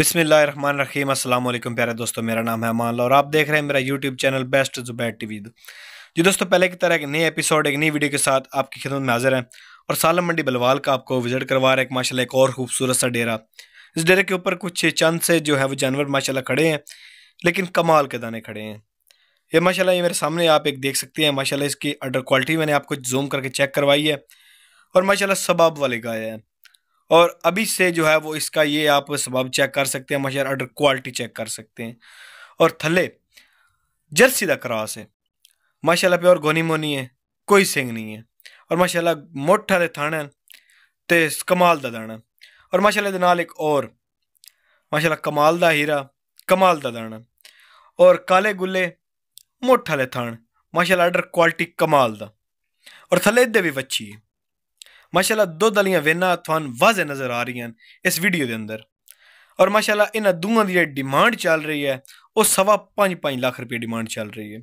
बिसमीम अल्लाम प्यारे दोस्तों मेरा नाम है अमान और आप देख रहे हैं मेरा YouTube channel best Zubair T V G दोस्तों पहले की तरह एक नए एपिसोड एक नई वीडियो के साथ आपकी खिदमत में हाजिर है और सालम मंडी बलवाल का आपको विजिट करवा रहा है एक माशाल्लाह एक और खूबसूरत सा डेरा इस डेरे के ऊपर कुछ चंद से जो है वो जानवर माशाल्लाह खड़े हैं लेकिन कमाल के दाने खड़े हैं ये माशाल्लाह ये मेरे सामने आप एक देख सकते हैं माशाल्लाह इसकी अडर क्वालिटी मैंने आपको जूम करके चेक करवाई है और माशाल्लाह सबाब वाले गाय है और अभी से जो है वो इसका ये आप सबब चेक कर सकते हैं मशर अडर क्वालिटी चेक कर सकते हैं और थले जर्सी का क्रॉस है माशाल्लाह प्योर गोनी मोनी है कोई सिंग नहीं है और माशाल्लाह मोटा दे थाने ते कमाल दा दाना और माशाल्लाह दे नाल एक और माशाल्लाह कमाल दा हीरा कमाल दा दाना और काले गुले मोटा ले थान माशाल्लाह अडर क्वालिटी कमाल दा और थले दे भी बच्ची है ਮਾਸ਼ਾਅੱਲਾ ਦੁੱਧ ਵਾਲੀਆਂ ਵੇਨਾਂ ਤੁਹਾਨੂੰ ਵਾਜ਼ੇ ਨਜ਼ਰ ਆ ਰਹੀਆਂ ਇਸ ਵੀਡੀਓ ਦੇ ਅੰਦਰ ਔਰ ਮਾਸ਼ਾਅੱਲਾ ਇਹਨਾਂ ਦੋਵਾਂ ਦੀ ਜਿਹੜੀ ਡਿਮਾਂਡ ਚੱਲ ਰਹੀ ਹੈ ਉਹ ਸਵਾ 5-5 ਲੱਖ ਰੁਪਏ ਡਿਮਾਂਡ ਚੱਲ ਰਹੀ ਹੈ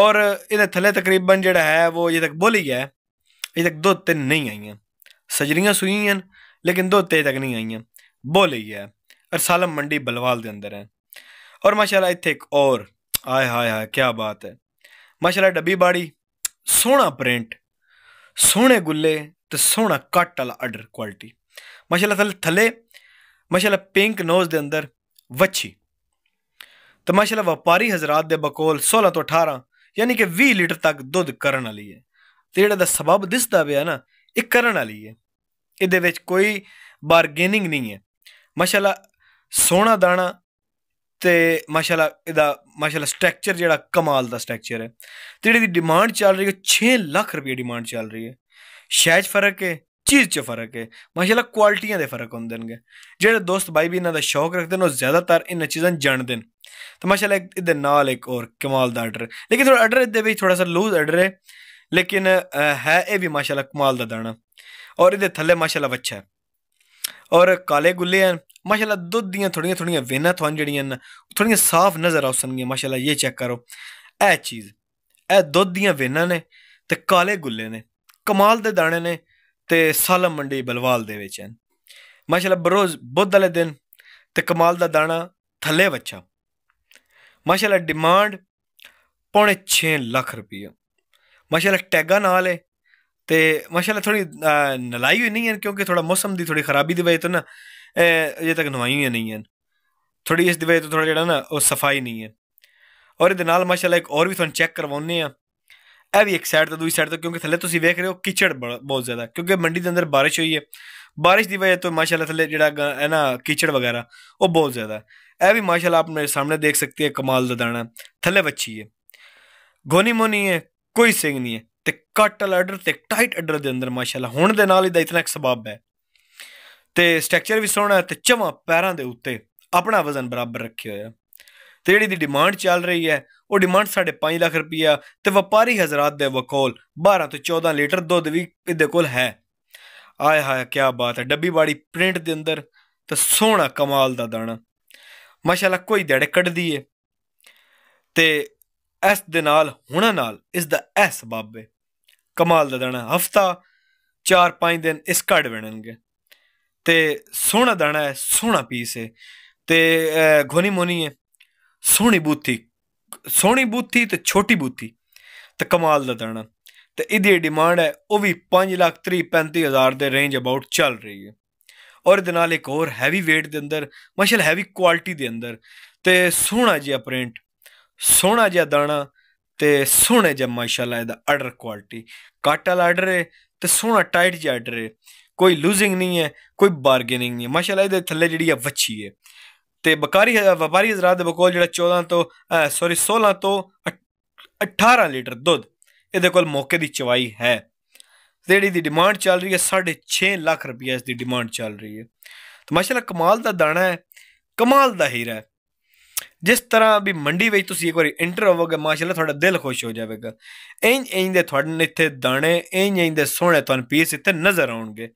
ਔਰ ਇਹਦੇ ਥੱਲੇ ਤਕਰੀਬਨ ਜਿਹੜਾ ਹੈ ਉਹ ਜੇ ਤੱਕ ਬੋਲੀ ਹੈ ਅਜੇ ਤੱਕ ਦੁੱਧ ਤੇ ਨਹੀਂ ਆਈਆਂ ਸਜਰੀਆਂ ਸੂਈਆਂ लेकिन दो तेज तक नहीं आई हैं बोल ही है और सालम मंडी बलवाल के अंदर है और माशाल्लाह इतने एक और आय हाय हाय क्या बात है माशाल्लाह डब्बी बाड़ी सोहना प्रिंट सोहने गुल्ले ਤੇ ਸੋਹਣਾ ਕੱਟ ਵਾਲਾ ਆਰਡਰ ਕੁਆਲਿਟੀ ਮਾਸ਼ਾਅੱਲਾ ਥੱਲੇ ਥੱਲੇ ਮਾਸ਼ਾਅੱਲਾ ਪਿੰਕ ਨੋਜ਼ ਦੇ ਅੰਦਰ ਵੱਛੀ ਤੇ ਮਾਸ਼ਾਅੱਲਾ ਵਪਾਰੀ ਹਜ਼ਰਤ ਦੇ ਬਕੋਲ 16 ਤੋਂ 18 ਯਾਨੀ ਕਿ 20 ਲੀਟਰ ਤੱਕ ਦੁੱਧ ਕਰਨ ਵਾਲੀ ਹੈ ਤੇ ਜਿਹੜਾ ਦਾ ਸਬਬ ਦਿਸਦਾ ਪਿਆ ਨਾ ਇਹ ਕਰਨ ਵਾਲੀ ਹੈ ਇਹਦੇ ਵਿੱਚ ਕੋਈ ਬਾਰਗੇਨਿੰਗ ਨਹੀਂ ਹੈ ਮਾਸ਼ਾਅੱਲਾ ਸੋਹਣਾ ਦਾਣਾ ਤੇ ਮਾਸ਼ਾਅੱਲਾ ਇਹਦਾ ਮਾਸ਼ਾਅੱਲਾ ਸਟਰਕਚਰ ਜਿਹੜਾ ਕਮਾਲ ਦਾ ਸਟਰਕਚਰ ਹੈ ਤੇ ਜਿਹੜੀ ਦੀ ਡਿਮਾਂਡ ਚੱਲ ਰਹੀ ਹੈ 6 ਲੱਖ ਰੁਪਏ ਡਿਮਾਂਡ ਚੱਲ ਰਹੀ ਹੈ ਸ਼ਾਇਦ ਫਰਕ ਹੈ ਚੀਜ਼ 'ਚ ਫਰਕ ਹੈ ਮਾਸ਼ਾਅੱਲਾ ਕੁਆਲਟੀਆਂ ਦੇ ਫਰਕ ਹੁੰਦੇ ਨੇ ਜਿਹੜੇ ਦੋਸਤ ਬਾਈ ਵੀ ਇਹਨਾਂ ਦਾ ਸ਼ੌਕ ਰੱਖਦੇ ਨੇ ਉਹ ਜ਼ਿਆਦਾਤਰ ਇਹਨਾਂ ਚੀਜ਼ਾਂ ਜਾਣਦੇ ਨੇ ਤਾਂ ਮਾਸ਼ਾਅੱਲਾ ਇਹਦੇ ਨਾਲ ਇੱਕ ਹੋਰ ਕਮਾਲ ਦਾ ਆਰਡਰ ਲੇਕਿਨ ਥੋੜਾ ਆਰਡਰ ਇਹਦੇ ਵਿੱਚ ਥੋੜਾ ਸਾ ਲੂਜ਼ ਆਰਡਰ ਹੈ ਲੇਕਿਨ ਹੈ ਇਹ ਵੀ ਮਾਸ਼ਾਅੱਲਾ ਕਮਾਲ ਦਾ ਦਾਣਾ ਔਰ ਇਹਦੇ ਥੱਲੇ ਮਾਸ਼ਾਅੱਲਾ ਬੱਚਾ ਔਰ ਕਾਲੇ ਗੁੱਲੇ ਹਨ ਮਾਸ਼ਾਅੱਲਾ ਦੁੱਧ ਦੀਆਂ ਥੋੜੀਆਂ ਥੋੜੀਆਂ ਵੇਨਾਂ ਤੁਹਾਨੂੰ ਜਿਹੜੀਆਂ ਨਾ ਥੋੜੀਆਂ ਸਾਫ਼ ਨਜ਼ਰ ਆਉਣਗੀਆਂ ਮਾਸ਼ਾਅੱਲਾ ਇਹ ਚੈੱਕ ਕਰੋ ਇਹ ਚੀਜ਼ ਇਹ ਦੁੱਧ ਦੀਆਂ ਵੇਨਾਂ ਨੇ ਤੇ ਕਾਲੇ ਗੁੱਲੇ ਨੇ ਕਮਾਲ ਦੇ ਦਾਣੇ ਨੇ ਤੇ ਸਾਲਮ ਮੰਡੀ ਬਲਵਾਲ ਦੇ ਵਿੱਚ ਹਨ ਮਾਸ਼ਾਅੱਲਾ ਬਰੋਜ਼ ਬੁੱਧ ਵਾਲੇ ਦਿਨ ਤੇ ਕਮਾਲ ਦਾ ਦਾਣਾ ਥੱਲੇ ਬੱਚਾ ਮਾਸ਼ਾਅੱਲਾ ਡਿਮਾਂਡ ਪੌਣੇ 6 ਲੱਖ ਰੁਪਏ ਮਾਸ਼ਾਅੱਲਾ ਟੈਗਾ ਨਾਲ ਹੈ ਤੇ ਮਾਸ਼ਾਅੱਲਾ ਥੋੜੀ ਨਲਾਈ ਹੋਈ ਨਹੀਂ ਹੈ ਕਿਉਂਕਿ ਥੋੜਾ ਮੌਸਮ ਦੀ ਥੋੜੀ ਖਰਾਬੀ ਦੀ ਵਜ੍ਹਾ ਤੋਂ ਨਾ ਅਜੇ ਤੱਕ ਨਵਾਈਆਂ ਨਹੀਂ ਹਨ ਥੋੜੀ ਇਸ ਦੀ ਵਜ੍ਹਾ ਤੋਂ ਥੋੜਾ ਜਿਹੜਾ ਨਾ ਉਹ ਸਫਾਈ ਨਹੀਂ ਹੈ ਔਰ ਇਹਦੇ ਨਾਲ ਮਾਸ਼ਾਅੱਲਾ ਇੱਕ ਹੋਰ ਵੀ ਤੁਹਾਨੂੰ ਚੈੱਕ ਕਰਵਾਉਣੇ ਆ ਇਹ ਵੀ ਇੱਕ ਸਾਈਡ ਤੋਂ ਦੂਜੀ ਸਾਈਡ ਤੋਂ ਕਿਉਂਕਿ ਥੱਲੇ ਤੁਸੀਂ ਵੇਖ ਰਹੇ ਹੋ ਕਿਚੜ ਬਹੁਤ ਜ਼ਿਆਦਾ ਕਿਉਂਕਿ ਮੰਡੀ ਦੇ ਅੰਦਰ ਬਾਰਿਸ਼ ਹੋਈ ਹੈ ਬਾਰਿਸ਼ ਦੀ ਵਜ੍ਹਾ ਤੋਂ ਮਾਸ਼ਾਅੱਲਾ ਥੱਲੇ ਜਿਹੜਾ ਹੈ ਨਾ ਕਿਚੜ ਵਗੈਰਾ ਉਹ ਬਹੁਤ ਜ਼ਿਆਦਾ ਇਹ ਵੀ ਮਾਸ਼ਾਅੱਲਾ ਆਪ ਮੇਰੇ ਸਾਹਮਣੇ ਦੇਖ ਸਕਤੇ ਹੈ ਕਮਾਲ ਦਾ ਦਾਣਾ ਥੱਲੇ ਵੱਛੀ ਹੈ ਗੋਨੀ ਮੋਨੀ ਹੈ ਕੋਈ ਸਿੰਗ ਨਹੀਂ ਹੈ ਤੇ ਕੱਟ ਅਲਰਡਰ ਤੇ ਟਾਈਟ ਅਡਰ ਦੇ ਅੰਦਰ ਮਾਸ਼ਾਅੱਲਾ ਹੁਣ ਦੇ ਨਾਲ ਇਹਦਾ ਇਤਨਾ ਇੱਕ ਸਬਬ ਹੈ ਤੇ ਸਟਰਕਚਰ ਵੀ ਸੋਹਣਾ ਤੇ ਚਮਾ ਪੈਰਾਂ ਦੇ ਉੱਤੇ ਆਪਣਾ ਵਜ਼ਨ ਬਰਾਬਰ ਰੱਖਿਆ ਹੋਇਆ ਤੇ ਜਿਹੜੀ ਦੀ ਡਿਮਾਂਡ ਚੱਲ ਰਹੀ ਹੈ ਉਹ ਡਿਮਾਂਡ 5.5 ਲੱਖ ਰੁਪਇਆ ਤੇ ਵਪਾਰੀ ਹਜ਼ਰਤ ਦੇ ਵਕੋਲ 12 ਤੋਂ 14 ਲੀਟਰ ਦੁੱਧ ਵੀ ਇਹਦੇ ਕੋਲ ਹੈ ਆਏ ਹਾਏ ਕੀ ਬਾਤ ਹੈ ਡੱਬੀ ਬਾੜੀ ਪ੍ਰਿੰਟ ਦੇ ਅੰਦਰ ਤੇ ਸੋਹਣਾ ਕਮਾਲ ਦਾ ਦਾਣਾ ਮਾਸ਼ਾਅੱਲਾ ਕੋਈ ਦੜ ਕੱਢਦੀ ਏ ਤੇ ਇਸ ਦੇ ਨਾਲ ਹੁਣਾਂ ਨਾਲ ਇਸ ਦਾ ਐਸ ਬਾਬੇ ਕਮਾਲ ਦਾ ਦਾਣਾ ਹਫਤਾ 4-5 ਦਿਨ ਇਸ ਕੱਢ ਵਣਨਗੇ ਤੇ ਸੋਹਣਾ ਦਾਣਾ ਹੈ ਸੋਹਣਾ ਪੀਸ ਹੈ ਤੇ ਘੋਨੀ ਮੋਨੀ ਹੈ ਸੋਹਣੀ ਬੂਤੀ ਸੋਹਣੀ ਬੂਤੀ ਤੇ ਛੋਟੀ ਬੂਤੀ ਤੇ ਕਮਾਲ ਦਾ ਦਾਣਾ ਤੇ ਇਹਦੀ ਡਿਮਾਂਡ ਹੈ ਉਹ ਵੀ 5 ਲੱਖ 30 35 ਹਜ਼ਾਰ ਦੇ ਰੇਂਜ ਅਬਾਊਟ ਚੱਲ ਰਹੀ ਹੈ ਔਰ ਇਹਦੇ ਨਾਲ ਇੱਕ ਹੋਰ ਹੈਵੀ weight ਦੇ ਅੰਦਰ ਮਸ਼ਲ ਹੈਵੀ ਕੁਆਲਿਟੀ ਦੇ ਅੰਦਰ ਤੇ ਸੋਹਣਾ ਜਿਹਾ ਪ੍ਰਿੰਟ ਸੋਹਣਾ ਜਿਹਾ ਦਾਣਾ ਤੇ ਸੋਹਣੇ ਜਿਹਾ ਮਾਸ਼ਾਅੱਲਾ ਇਹਦਾ ਆਰਡਰ ਕੁਆਲਿਟੀ ਕਾਟਾ ਆਰਡਰ ਹੈ ਤੇ ਸੋਹਣਾ ਟਾਈਟ ਜਿਹਾ ਆਰਡਰ ਹੈ ਕੋਈ ਲੂਜ਼ਿੰਗ ਨਹੀਂ ਹੈ ਕੋਈ ਬਾਰਗੇਨਿੰਗ ਨਹੀਂ ਹੈ ਮਾਸ਼ਾਅੱਲਾ ਇਹਦੇ ਥੱਲੇ ਜਿਹੜੀ ਆ ਵੱਛੀ ਹੈ ਤੇ ਬਕਾਰੀ ਵਪਾਰੀ ਹਜ਼ਰਤ ਦੇ ਬਕੌਲ ਜਿਹੜਾ 14 ਤੋਂ ਸੌਰੀ 16 ਤੋਂ 18 ਲੀਟਰ ਦੁੱਧ ਇਹਦੇ ਕੋਲ ਮੌਕੇ ਦੀ ਚਵਾਈ ਹੈ ਜਿਹੜੀ ਦੀ ਡਿਮਾਂਡ ਚੱਲ ਰਹੀ ਹੈ 6.5 ਲੱਖ ਰੁਪਏ ਇਸ ਦੀ ਡਿਮਾਂਡ ਚੱਲ ਰਹੀ ਹੈ ਤਾਂ ਮਾਸ਼ਾਅੱਲਾ ਕਮਾਲ ਦਾ ਦਾਣਾ ਹੈ ਕਮਾਲ ਦਾ ਹੀਰਾ ਹੈ ਜਿਸ ਤਰ੍ਹਾਂ ਵੀ ਮੰਡੀ ਵਿੱਚ ਤੁਸੀਂ ਇੱਕ ਵਾਰੀ ਇੰਟਰ ਹੋਵੋਗੇ ਮਾਸ਼ਾਅੱਲਾ ਤੁਹਾਡਾ ਦਿਲ ਖੁਸ਼ ਹੋ ਜਾਵੇਗਾ ਇੰਜ ਇੰਜ ਦੇ ਤੁਹਾਡੇ ਇੱਥੇ ਦਾਣੇ ਇੰਜ ਇੰਜ ਦੇ ਸੋਹਣੇ ਤੁਹਾਨੂੰ ਪੀਸ ਇੱਥੇ ਨਜ਼ਰ ਆਉਣਗੇ